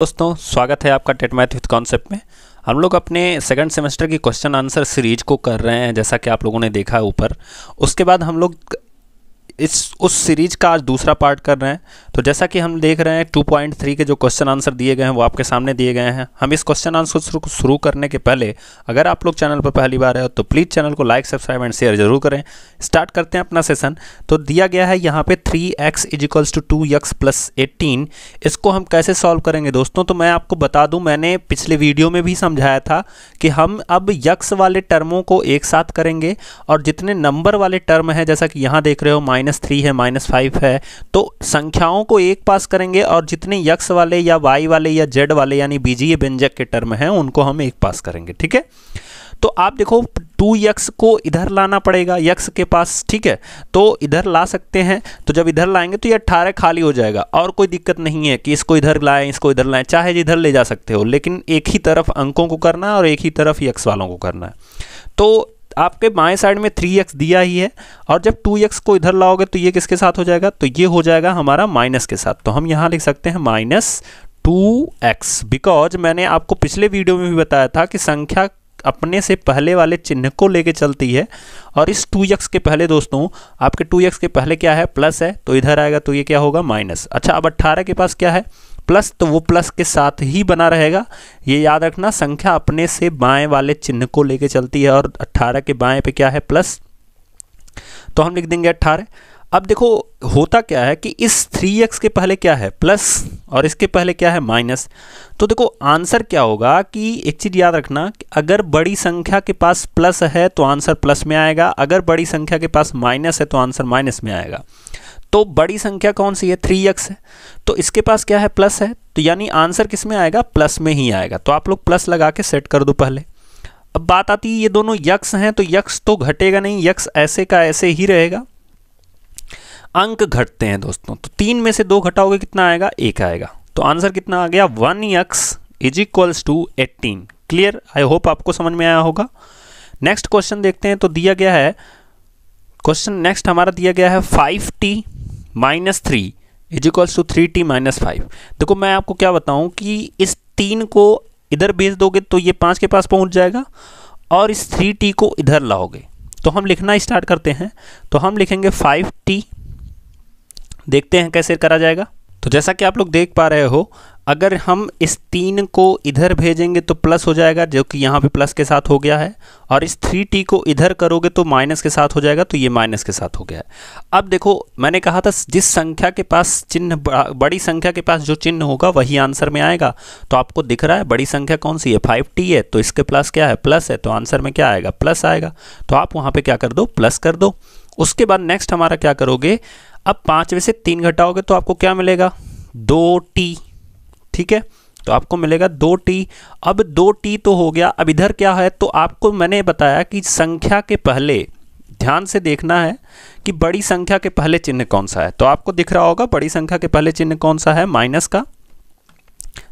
दोस्तों स्वागत है आपका टेट मैथ विथ कॉन्सेप्ट में हम लोग अपने सेकंड सेमेस्टर की क्वेश्चन आंसर सीरीज को कर रहे हैं जैसा कि आप लोगों ने देखा ऊपर उसके बाद हम लोग इस उस सीरीज का आज दूसरा पार्ट कर रहे हैं तो जैसा कि हम देख रहे हैं 2.3 के जो क्वेश्चन आंसर दिए गए हैं वो आपके सामने दिए गए हैं हम इस क्वेश्चन आंसर को शुरू करने के पहले अगर आप लोग चैनल पर पहली बार है तो प्लीज़ चैनल को लाइक सब्सक्राइब एंड शेयर जरूर करें स्टार्ट करते हैं अपना सेशन तो दिया गया है यहाँ पे three x is equals to two x plus eighteen इसको हम कैसे सॉल्व करेंगे दोस्तों तो मैं आपको बता दूँ मैंने पिछले वीडियो में भी समझाया था कि हम अब यक्स वाले टर्मों को एक साथ करेंगे और जितने नंबर वाले टर्म हैं जैसा कि यहाँ देख रहे हो माइनस माइनस थ्री है माइनस फाइव है तो संख्याओं को एक पास करेंगे और जितने यक्स वाले या वाई वाले या जेड वाले यानी बीजीय व्यंजक के टर्म हैं उनको हम एक पास करेंगे ठीक है तो आप देखो टू यक्स को इधर लाना पड़ेगा यक्स के पास ठीक है तो इधर ला सकते हैं तो जब इधर लाएंगे तो ये अट्ठारह खाली हो जाएगा और कोई दिक्कत नहीं है कि इसको इधर लाएं इसको इधर लाएं चाहे जिधर ले जा सकते हो लेकिन एक ही तरफ अंकों को करना है और एक ही तरफ यक्स वालों को करना है तो आपके बाएं साइड में थ्री एक्स दिया ही है और जब टू एक्स को इधर लाओगे तो ये किसके साथ हो जाएगा तो ये हो जाएगा हमारा माइनस के साथ तो हम यहाँ लिख सकते हैं माइनस टू एक्स बिकॉज मैंने आपको पिछले वीडियो में भी बताया था कि संख्या अपने से पहले वाले चिन्ह को लेके चलती है और इस टू के पहले दोस्तों आपके टू एक्स के पहले क्या है प्लस है तो इधर आएगा तो ये क्या होगा माइनस अच्छा अब अट्ठारह के पास क्या है प्लस तो वो प्लस के साथ ही बना रहेगा ये याद रखना संख्या अपने से बाएं वाले चिन्ह को लेके चलती है और 18 के बाएं पे क्या है प्लस तो हम लिख देंगे 18 अब देखो होता क्या है कि इस 3x के पहले क्या है प्लस और इसके पहले क्या है माइनस तो देखो आंसर क्या होगा कि एक चीज़ याद रखना कि अगर बड़ी संख्या के पास प्लस है तो आंसर प्लस में आएगा अगर बड़ी संख्या के पास माइनस है तो आंसर माइनस में आएगा तो बड़ी संख्या कौन सी है थ्री एक्स है तो इसके पास क्या है प्लस है तो यानी आंसर किस में आएगा प्लस में ही आएगा तो आप लोग प्लस लगा के सेट कर दो पहले अब बात आती है ये दोनों यक्स हैं तो यक्स तो घटेगा नहीं यक्स ऐसे का ऐसे ही रहेगा अंक घटते हैं दोस्तों तो तीन में से दो घटाओगे कितना आएगा एक आएगा तो आंसर कितना आ गया one x is equals to eighteen clear I hope आपको समझ में आया होगा नेक्स्ट क्वेश्चन देखते हैं तो दिया गया है क्वेश्चन नेक्स्ट हमारा दिया गया है five T minus three is equals to three T minus five देखो मैं आपको क्या बताऊँ कि इस तीन को इधर भेज दोगे तो ये पाँच के पास पहुँच जाएगा और इस थ्री टी को इधर लाओगे तो हम लिखना स्टार्ट करते हैं तो हम लिखेंगे फाइव टी देखते हैं कैसे करा जाएगा तो जैसा कि आप लोग देख पा रहे हो अगर हम इस तीन को इधर भेजेंगे तो प्लस हो जाएगा जो कि यहाँ पे प्लस के साथ हो गया है और इस थ्री टी को इधर करोगे तो माइनस के साथ हो जाएगा तो ये माइनस के साथ हो गया है अब देखो मैंने कहा था जिस संख्या के पास चिन्ह बड़ी संख्या के पास जो चिन्ह होगा वही आंसर में आएगा तो आपको दिख रहा है बड़ी संख्या कौन सी है फाइव टी है तो इसके प्लस क्या है प्लस है तो आंसर में क्या आएगा प्लस आएगा तो आप वहाँ पर क्या कर दो प्लस कर दो उसके बाद नेक्स्ट हमारा क्या करोगे अब पाँच में से तीन घटाओगे तो आपको क्या मिलेगा दो टी ठीक है तो आपको मिलेगा दो टी अब दो टी तो हो गया अब इधर क्या है तो आपको मैंने बताया कि संख्या के पहले ध्यान से देखना है कि बड़ी संख्या के पहले चिन्ह कौन सा है तो आपको दिख रहा होगा बड़ी संख्या के पहले चिन्ह कौन सा है माइनस का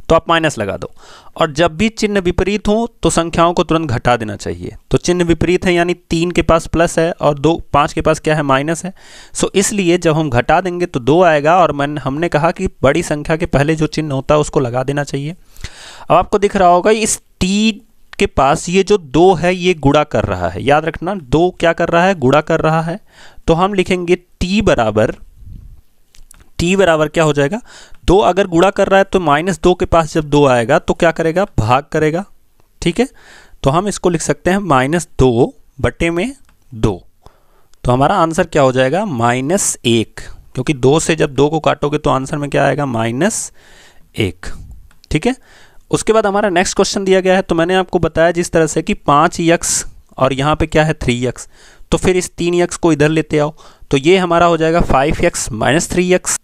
तो आप माइनस लगा दो और जब भी चिन्ह विपरीत हो तो संख्याओं को तुरंत घटा देना चाहिए तो चिन्ह विपरीत है यानी तीन के पास प्लस है और दो पाँच के पास क्या है माइनस है सो इसलिए जब हम घटा देंगे तो दो आएगा और मैंने हमने कहा कि बड़ी संख्या के पहले जो चिन्ह होता है उसको लगा देना चाहिए अब आपको दिख रहा होगा इस टी के पास ये जो दो है ये गुड़ा कर रहा है याद रखना दो क्या कर रहा है गुड़ा कर रहा है तो हम लिखेंगे टी बराबर टी बराबर क्या हो जाएगा दो अगर गुड़ा कर रहा है तो माइनस दो के पास जब दो आएगा तो क्या करेगा भाग करेगा ठीक है तो हम इसको लिख सकते हैं माइनस दो बटे में दो तो हमारा आंसर क्या हो जाएगा माइनस एक क्योंकि दो से जब दो को काटोगे तो आंसर में क्या आएगा माइनस एक ठीक है उसके बाद हमारा नेक्स्ट क्वेश्चन दिया गया है तो मैंने आपको बताया जिस तरह से कि पाँच यक्स और यहाँ पे क्या है थ्री यक्स तो फिर इस तीन यक्स को इधर लेते आओ तो ये हमारा हो जाएगा five x minus three x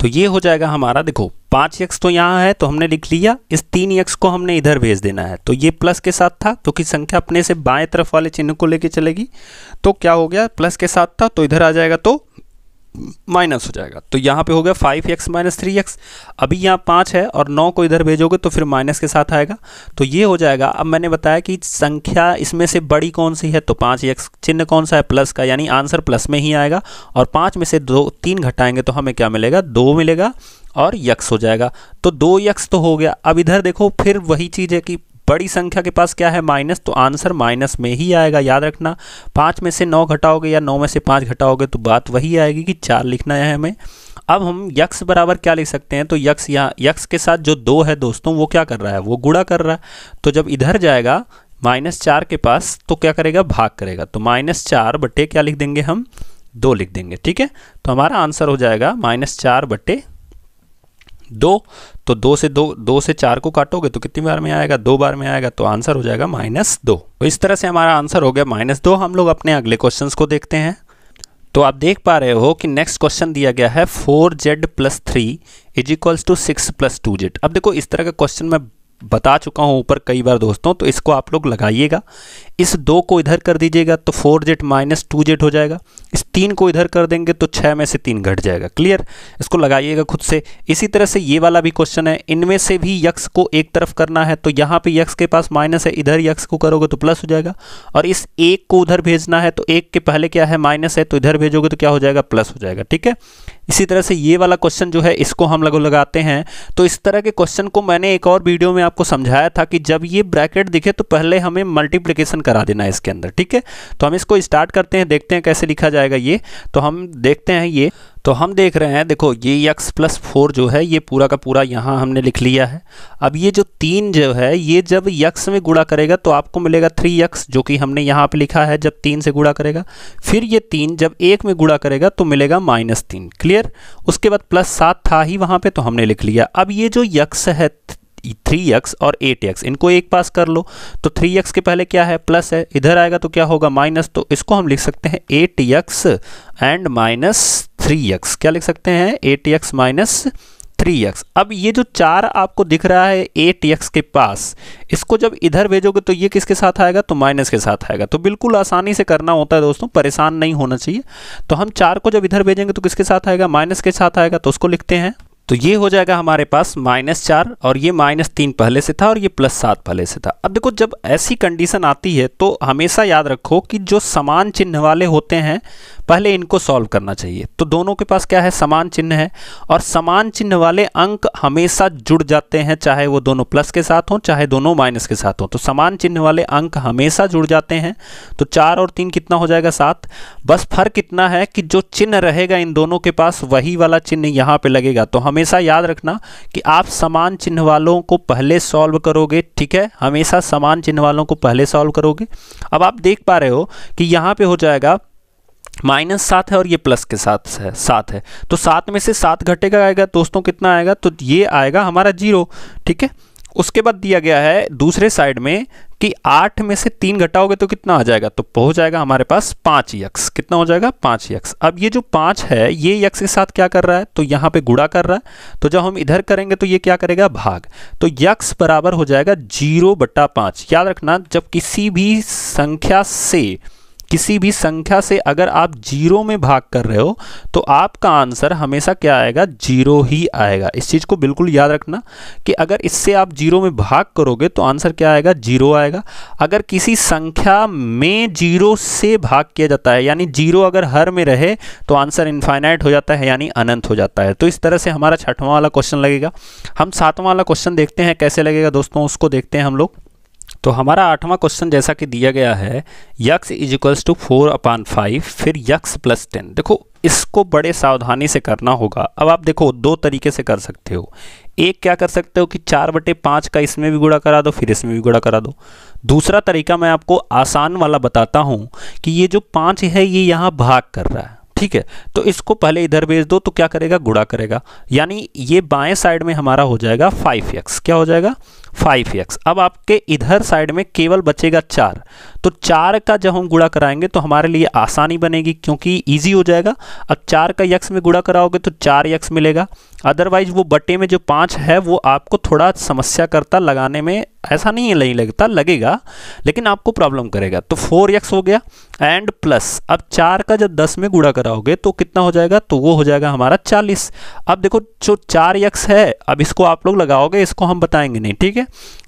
तो ये हो जाएगा हमारा देखो पाँच एक्स तो यहाँ है तो हमने लिख लिया इस तीन यक्स को हमने इधर भेज देना है तो ये प्लस के साथ था क्योंकि तो संख्या अपने से बाएं तरफ वाले चिन्ह को लेके चलेगी तो क्या हो गया प्लस के साथ था तो इधर आ जाएगा तो माइनस हो जाएगा तो यहाँ पे हो गया five x minus three x अभी यहाँ पाँच है और नौ को इधर भेजोगे तो फिर माइनस के साथ आएगा तो ये हो जाएगा अब मैंने बताया कि संख्या इसमें से बड़ी कौन सी है तो पाँच एक्स चिन्ह कौन सा है प्लस का यानी आंसर प्लस में ही आएगा और पाँच में से दो तीन घटाएंगे तो हमें क्या मिलेगा दो मिलेगा और यक्स हो जाएगा तो दो यक्स तो हो गया अब इधर देखो फिर वही चीज़ है कि बड़ी संख्या के पास क्या है माइनस तो आंसर माइनस में ही आएगा याद रखना पाँच में से नौ घटाओगे या नौ में से पाँच घटाओगे तो बात वही आएगी कि चार लिखना है हमें अब हम यक्स बराबर क्या लिख सकते हैं तो यक्स यहाँ यक्स के साथ जो दो है दोस्तों वो क्या कर रहा है वो गुड़ा कर रहा है तो जब इधर जाएगा माइनस चार के पास तो क्या करेगा भाग करेगा तो माइनस चार बटे क्या लिख देंगे हम दो लिख देंगे ठीक है तो हमारा आंसर हो जाएगा माइनस चार बटे दो तो दो से दो दो से चार को काटोगे तो कितनी बार में आएगा दो बार में आएगा तो आंसर हो जाएगा माइनस दो तो इस तरह से हमारा आंसर हो गया माइनस दो हम लोग अपने अगले क्वेश्चन को देखते हैं तो आप देख पा रहे हो कि नेक्स्ट क्वेश्चन दिया गया है four Z plus three is equals to six plus two Z अब देखो इस तरह का क्वेश्चन मैं बता चुका हूँ ऊपर कई बार दोस्तों तो इसको आप लोग लगाइएगा इस दो को इधर कर दीजिएगा तो four Z minus two Z हो जाएगा इस तीन को इधर कर देंगे तो छः में से तीन घट जाएगा क्लियर इसको लगाइएगा खुद से इसी तरह से ये वाला भी क्वेश्चन है इनमें से भी यक्स को एक तरफ करना है तो यहाँ पे यक्स के पास माइनस है इधर यक्स को करोगे तो प्लस हो जाएगा और इस एक को उधर भेजना है तो एक के पहले क्या है माइनस है तो इधर भेजोगे तो क्या हो जाएगा प्लस हो जाएगा ठीक है इसी तरह से ये वाला क्वेश्चन जो है इसको हम लोग लगाते हैं तो इस तरह के क्वेश्चन को मैंने एक और वीडियो में आपको समझाया था कि जब ये ब्रैकेट दिखे तो पहले हमें मल्टीप्लीकेशन करा देना है इसके अंदर ठीक है तो हम इसको स्टार्ट करते हैं देखते हैं कैसे लिखा जाएगा ये तो हम देखते हैं ये तो हम देख रहे हैं देखो ये यक्स प्लस फोर जो है ये पूरा का पूरा यहाँ हमने लिख लिया है अब ये जो तीन जो है ये जब यक्स में गुड़ा करेगा तो आपको मिलेगा थ्री यक्स जो कि हमने यहाँ पे लिखा है जब तीन से गुड़ा करेगा फिर ये तीन जब एक में गुड़ा करेगा तो मिलेगा माइनस तीन क्लियर उसके बाद प्लस सात था ही वहाँ पर तो हमने लिख लिया अब ये जो यक्स है थ्री एक्स और एट एक्स इनको एक पास कर लो तो थ्री एक्स के पहले क्या है प्लस है इधर आएगा तो क्या होगा माइनस तो इसको हम लिख सकते हैं eight x and minus three x क्या लिख सकते हैं eight x minus three x अब ये जो चार आपको दिख रहा है एट एक्स के पास इसको जब इधर भेजोगे तो ये किसके साथ आएगा तो माइनस के साथ आएगा तो बिल्कुल आसानी से करना होता है दोस्तों परेशान नहीं होना चाहिए तो हम चार को जब इधर भेजेंगे तो किसके साथ आएगा माइनस के साथ आएगा तो उसको लिखते हैं तो ये हो जाएगा हमारे पास माइनस चार और ये माइनस तीन पहले से था और ये प्लस सात पहले से था अब देखो जब ऐसी कंडीशन आती है तो हमेशा याद रखो कि जो समान चिन्ह वाले होते हैं पहले इनको सॉल्व करना चाहिए तो दोनों के पास क्या है समान चिन्ह है और समान चिन्ह वाले अंक हमेशा जुड़ जाते हैं चाहे वो दोनों प्लस के साथ हों चाहे दोनों माइनस के साथ हों तो समान चिन्ह वाले अंक हमेशा जुड़ जाते हैं तो चार और तीन कितना हो जाएगा सात बस फर्क इतना है कि जो चिन्ह रहेगा इन दोनों के पास वही वाला चिन्ह यहाँ पर लगेगा तो हमेशा याद रखना कि आप समान चिन्ह वालों को पहले सॉल्व करोगे ठीक है हमेशा समान चिन्ह वालों को पहले सॉल्व करोगे अब आप देख पा रहे हो कि यहाँ पे हो जाएगा माइनस सात है और ये प्लस के साथ है सात है तो सात में से सात घटेगा आएगा दोस्तों कितना आएगा तो ये आएगा हमारा जीरो ठीक है उसके बाद दिया गया है दूसरे साइड में कि आठ में से तीन घटाओगे तो कितना आ जाएगा तो हो जाएगा हमारे पास पाँच यक्स कितना हो जाएगा पाँच यक्स अब ये जो पाँच है ये यक्स के साथ क्या कर रहा है तो यहाँ पे गुड़ा कर रहा है तो जब हम इधर करेंगे तो ये क्या करेगा भाग तो यक्स बराबर हो जाएगा जीरो बट्टा पाँच याद रखना जब किसी भी संख्या से किसी भी संख्या से अगर आप जीरो में भाग कर रहे हो तो आपका आंसर हमेशा क्या आएगा जीरो ही आएगा इस चीज़ को बिल्कुल याद रखना कि अगर इससे आप जीरो में भाग करोगे तो आंसर क्या आएगा जीरो आएगा अगर किसी संख्या में जीरो से भाग किया जाता है यानी जीरो अगर हर में रहे तो आंसर इन्फाइनाइट हो जाता है यानी अनंत हो जाता है तो इस तरह से हमारा छठवां वाला क्वेश्चन लगेगा हम सातवां वाला क्वेश्चन देखते हैं कैसे लगेगा दोस्तों उसको देखते हैं हम लोग तो हमारा आठवां क्वेश्चन जैसा कि दिया गया है x is equals to four upon five फिर यक्स प्लस टेन देखो इसको बड़े सावधानी से करना होगा अब आप देखो दो तरीके से कर सकते हो एक क्या कर सकते हो कि चार बटे पाँच का इसमें भी गुड़ा करा दो फिर इसमें भी गुड़ा करा दो दूसरा तरीका मैं आपको आसान वाला बताता हूँ कि ये जो पाँच है ये यहाँ भाग कर रहा है ठीक है तो इसको पहले इधर भेज दो तो क्या करेगा गुड़ा करेगा यानी ये बाएं साइड में हमारा हो जाएगा फाइव एक्स क्या हो जाएगा फाइव एक्स अब आपके इधर साइड में केवल बचेगा चार तो चार का जब हम गुड़ा कराएंगे तो हमारे लिए आसानी बनेगी क्योंकि इजी हो जाएगा अब चार का यक्स में गुड़ा कराओगे तो चार यक्स मिलेगा अदरवाइज वो बटे में जो पाँच है वो आपको थोड़ा समस्या करता लगाने में ऐसा नहीं है नहीं लगता लगेगा लेकिन आपको प्रॉब्लम करेगा तो फोर एक्स हो गया एंड प्लस अब चार का जब दस में गुड़ा कराओगे तो कितना हो जाएगा तो वो हो जाएगा हमारा चालीस अब देखो जो चार एक्स है अब इसको आप लोग लगाओगे इसको हम बताएंगे नहीं ठीक है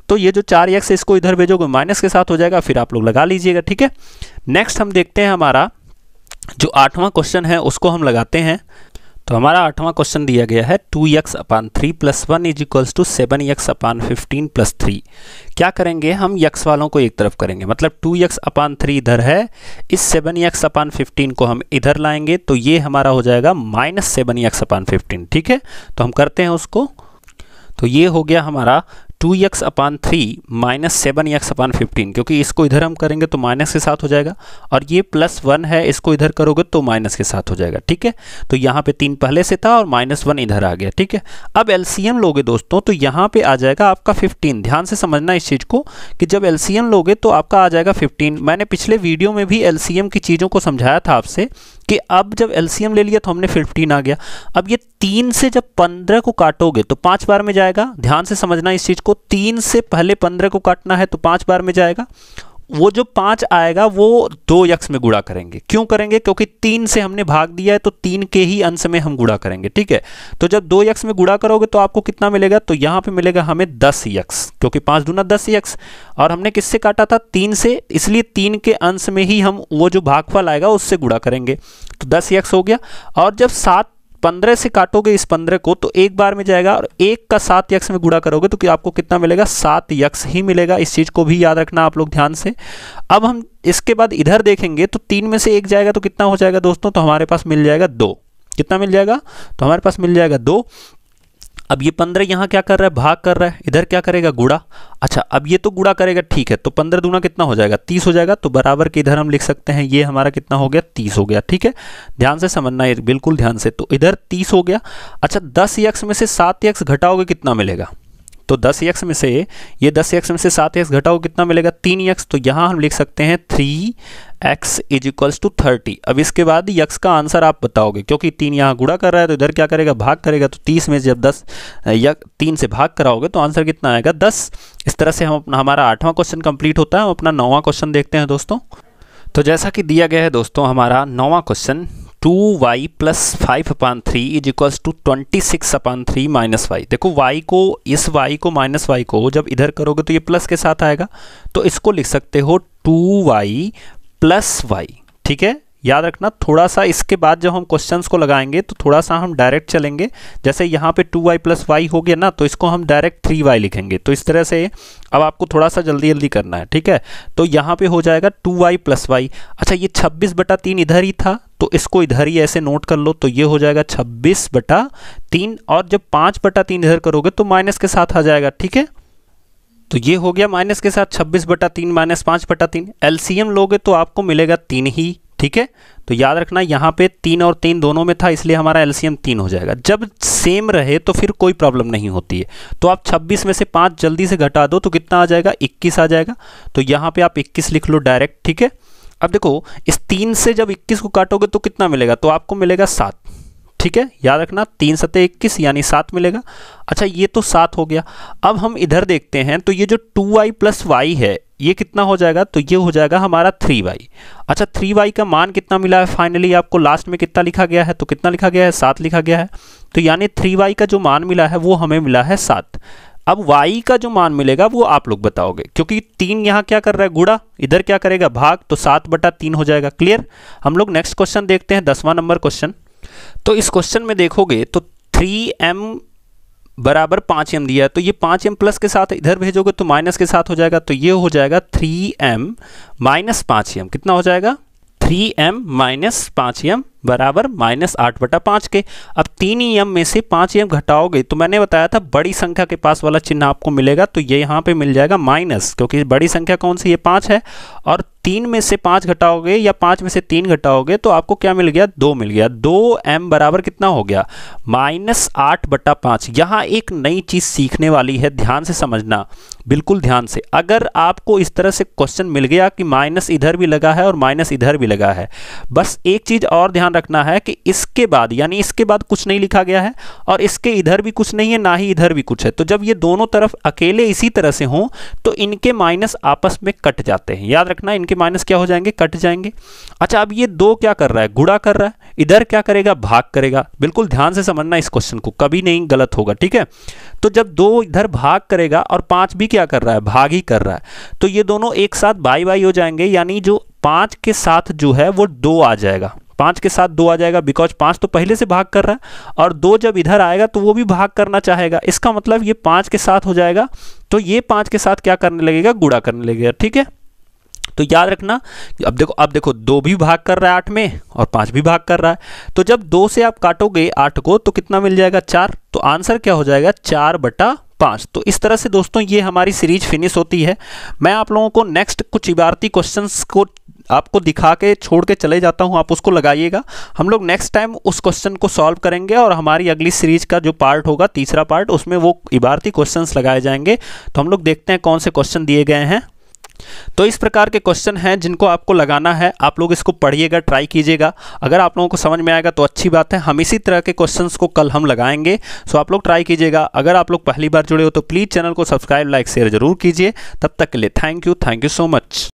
तो ये जो चार एक्स है इसको इधर भेजोगे माइनस के साथ हो जाएगा फिर आप लोग लगा लीजिएगा ठीक है नेक्स्ट हम देखते हैं हमारा जो आठवां क्वेश्चन है उसको हम लगाते हैं तो हमारा आठवां क्वेश्चन दिया गया है two x upon three plus one is equals to seven x upon fifteen plus three क्या करेंगे हम यक्स वालों को एक तरफ करेंगे मतलब टू एक्स अपान थ्री इधर है इस सेवन एक्स अपान फिफ्टीन को हम इधर लाएंगे तो ये हमारा हो जाएगा minus seven x upon fifteen ठीक है तो हम करते हैं उसको तो ये हो गया हमारा two x upon three minus seven x upon fifteen क्योंकि इसको इधर हम करेंगे तो माइनस के साथ हो जाएगा और ये प्लस वन है इसको इधर करोगे तो माइनस के साथ हो जाएगा ठीक है तो यहाँ पे तीन पहले से था और माइनस वन इधर आ गया ठीक है अब एल लोगे दोस्तों तो यहाँ पे आ जाएगा आपका फिफ्टीन ध्यान से समझना इस चीज़ को कि जब एल लोगे तो आपका आ जाएगा फिफ्टीन मैंने पिछले वीडियो में भी एल की चीज़ों को समझाया था आपसे कि अब जब एलसीएम ले लिया तो हमने 15 आ गया अब ये तीन से जब 15 को काटोगे तो पांच बार में जाएगा ध्यान से समझना इस चीज़ को तीन से पहले 15 को काटना है तो पांच बार में जाएगा वो जो पाँच आएगा वो दो यक्स में गुड़ा करेंगे क्यों करेंगे क्योंकि तीन से हमने भाग दिया है तो तीन के ही अंश में हम गुड़ा करेंगे ठीक है तो जब दो यक्स में गुड़ा करोगे तो आपको कितना मिलेगा तो यहाँ पे मिलेगा हमें दस यक्स क्योंकि पाँच दूना दस यक्स और हमने किससे काटा था तीन से इसलिए तीन के अंश में ही हम वो जो भागफल आएगा उससे गुड़ा करेंगे तो दस यक्स हो गया और जब सात पंद्रह से काटोगे इस पंद्रह को तो एक बार में जाएगा और एक का सात यक्स में गुड़ा करोगे तो कि आपको कितना मिलेगा सात यक्स ही मिलेगा इस चीज़ को भी याद रखना आप लोग ध्यान से अब हम इसके बाद इधर देखेंगे तो तीन में से एक जाएगा तो कितना हो जाएगा दोस्तों तो हमारे पास मिल जाएगा दो कितना मिल जाएगा तो हमारे पास मिल जाएगा दो अब ये पंद्रह यहाँ क्या कर रहा है भाग कर रहा है इधर क्या करेगा गुड़ा अच्छा अब ये तो गुड़ा करेगा ठीक है तो पंद्रह दूना कितना हो जाएगा तीस हो जाएगा तो बराबर के इधर हम लिख सकते हैं ये हमारा कितना हो गया तीस हो गया ठीक है ध्यान से समझना है बिल्कुल ध्यान से तो इधर तीस हो गया अच्छा दस यक्स में से सात यक्स घटाओगे कितना मिलेगा तो दस यक्स में से ये दस यक्स में से सात यक्स घटाओ कितना मिलेगा तीन यक्स तो यहाँ हम लिख सकते हैं three x is equals to thirty अब इसके बाद यक्स का आंसर आप बताओगे क्योंकि तीन यहाँ गुड़ा कर रहा है तो इधर क्या करेगा भाग करेगा तो तीस में जब दस यक तीन से भाग कराओगे तो आंसर कितना आएगा दस इस तरह से हम अपना हमारा आठवां क्वेश्चन कंप्लीट होता है हम अपना नौवां क्वेश्चन देखते हैं दोस्तों तो जैसा कि दिया गया है दोस्तों हमारा नौवां question two y plus five upon three is equals to twenty six upon three minus y देखो वाई को इस वाई को माइनस वाई को जब इधर करोगे तो ये प्लस के साथ आएगा तो इसको लिख सकते हो टू वाई प्लस वाई ठीक है याद रखना थोड़ा सा इसके बाद जब हम क्वेश्चंस को लगाएंगे तो थोड़ा सा हम डायरेक्ट चलेंगे जैसे यहाँ पे टू वाई प्लस वाई हो गया ना तो इसको हम डायरेक्ट थ्री वाई लिखेंगे तो इस तरह से अब आपको थोड़ा सा जल्दी जल्दी करना है ठीक है तो यहाँ पे हो जाएगा टू वाई प्लस वाई अच्छा ये छब्बीस बटा तीन इधर ही था तो इसको इधर ही ऐसे नोट कर लो तो ये हो जाएगा छब्बीस बटा तीन और जब पाँच बटा तीन इधर करोगे तो माइनस के साथ आ जाएगा ठीक है तो ये हो गया माइनस के साथ छब्बीस बटा तीन माइनस पाँच बटा तीन एलसीएम लोगे तो आपको मिलेगा तीन ही ठीक है तो याद रखना यहाँ पे तीन और तीन दोनों में था इसलिए हमारा एलसीएम तीन हो जाएगा जब सेम रहे तो फिर कोई प्रॉब्लम नहीं होती है तो आप 26 में से पाँच जल्दी से घटा दो तो कितना आ जाएगा 21 आ जाएगा तो यहाँ पे आप 21 लिख लो डायरेक्ट ठीक है अब देखो इस तीन से जब इक्कीस को काटोगे तो कितना मिलेगा तो आपको मिलेगा सात ठीक है याद रखना तीन सतह इक्कीस यानी सात मिलेगा अच्छा ये तो सात हो गया अब हम इधर देखते हैं तो ये जो टू वाई प्लस वाई है ये कितना हो जाएगा तो ये हो जाएगा हमारा थ्री वाई अच्छा थ्री वाई का मान कितना मिला है फाइनली आपको लास्ट में कितना लिखा गया है तो कितना लिखा गया है सात लिखा गया है तो यानी थ्री वाई का जो मान मिला है वो हमें मिला है सात अब y का जो मान मिलेगा वो आप लोग बताओगे क्योंकि तीन यहाँ क्या कर रहा है गुड़ा इधर क्या करेगा भाग तो सात बटा तीन हो जाएगा क्लियर हम लोग नेक्स्ट क्वेश्चन देखते हैं दसवां नंबर क्वेश्चन तो इस क्वेश्चन में देखोगे तो थ्री एम बराबर पाँच एम दिया तो ये पाँच एम प्लस के साथ इधर भेजोगे तो माइनस के साथ हो जाएगा तो ये हो जाएगा थ्री एम माइनस पाँच एम कितना हो जाएगा थ्री एम माइनस पाँच एम बराबर माइनस आठ बटा पाँच के अब तीन ई एम में से पाँच एम घटाओगे तो मैंने बताया था बड़ी संख्या के पास वाला चिन्ह आपको मिलेगा तो ये यहाँ पे मिल जाएगा माइनस क्योंकि बड़ी संख्या कौन सी ये पाँच है और तीन में से पांच घटाओगे या पांच में से तीन घटाओगे तो आपको क्या मिल गया दो मिल गया दो एम बराबर कितना हो गया माइनस आठ बटा पांच यहां एक नई चीज़ सीखने वाली है ध्यान से समझना बिल्कुल ध्यान से अगर आपको इस तरह से क्वेश्चन मिल गया कि माइनस इधर भी लगा है और माइनस इधर भी लगा है बस एक चीज़ और ध्यान रखना है कि इसके बाद यानी इसके बाद कुछ नहीं लिखा गया है और इसके इधर भी कुछ नहीं है ना ही इधर भी कुछ है तो जब ये दोनों तरफ अकेले इसी तरह से हों तो इनके माइनस आपस में कट जाते हैं याद रखना इनके के माइनस क्या हो जाएंगे कट जाएंगे अच्छा अब ये दो क्या कर रहा है गुड़ा कर रहा है इधर क्या करेगा भाग करेगा बिल्कुल ध्यान से समझना इस क्वेश्चन को कभी नहीं गलत होगा ठीक है तो जब दो इधर भाग करेगा और पांच भी क्या कर रहा है भाग ही कर रहा है तो ये दोनों एक साथ बाई बाई हो जाएंगे यानी जो पांच के साथ जो है वो दो आ जाएगा पांच के साथ दो आ जाएगा बिकॉज पांच तो पहले से भाग कर रहा है और दो जब इधर आएगा तो वो भी भाग करना चाहेगा इसका मतलब ये पांच के साथ हो जाएगा तो ये पांच के साथ क्या करने लगेगा गुड़ा करने लगेगा ठीक है तो याद रखना अब देखो अब देखो दो भी भाग कर रहा है आठ में और पांच भी भाग कर रहा है तो जब दो से आप काटोगे आठ को तो कितना मिल जाएगा चार तो आंसर क्या हो जाएगा चार बटा पाँच तो इस तरह से दोस्तों ये हमारी सीरीज फिनिश होती है मैं आप लोगों को नेक्स्ट कुछ इबारती क्वेश्चंस को आपको दिखा के छोड़ के चले जाता हूँ आप उसको लगाइएगा हम लोग नेक्स्ट टाइम उस क्वेश्चन को सॉल्व करेंगे और हमारी अगली सीरीज का जो पार्ट होगा तीसरा पार्ट उसमें वो इबारती क्वेश्चन लगाए जाएंगे तो हम लोग देखते हैं कौन से क्वेश्चन दिए गए हैं तो इस प्रकार के क्वेश्चन हैं जिनको आपको लगाना है आप लोग इसको पढ़िएगा ट्राई कीजिएगा अगर आप लोगों को समझ में आएगा तो अच्छी बात है हम इसी तरह के क्वेश्चंस को कल हम लगाएंगे सो आप लोग ट्राई कीजिएगा अगर आप लोग पहली बार जुड़े हो तो प्लीज़ चैनल को सब्सक्राइब लाइक शेयर जरूर कीजिए तब तक के लिए thank you thank you so much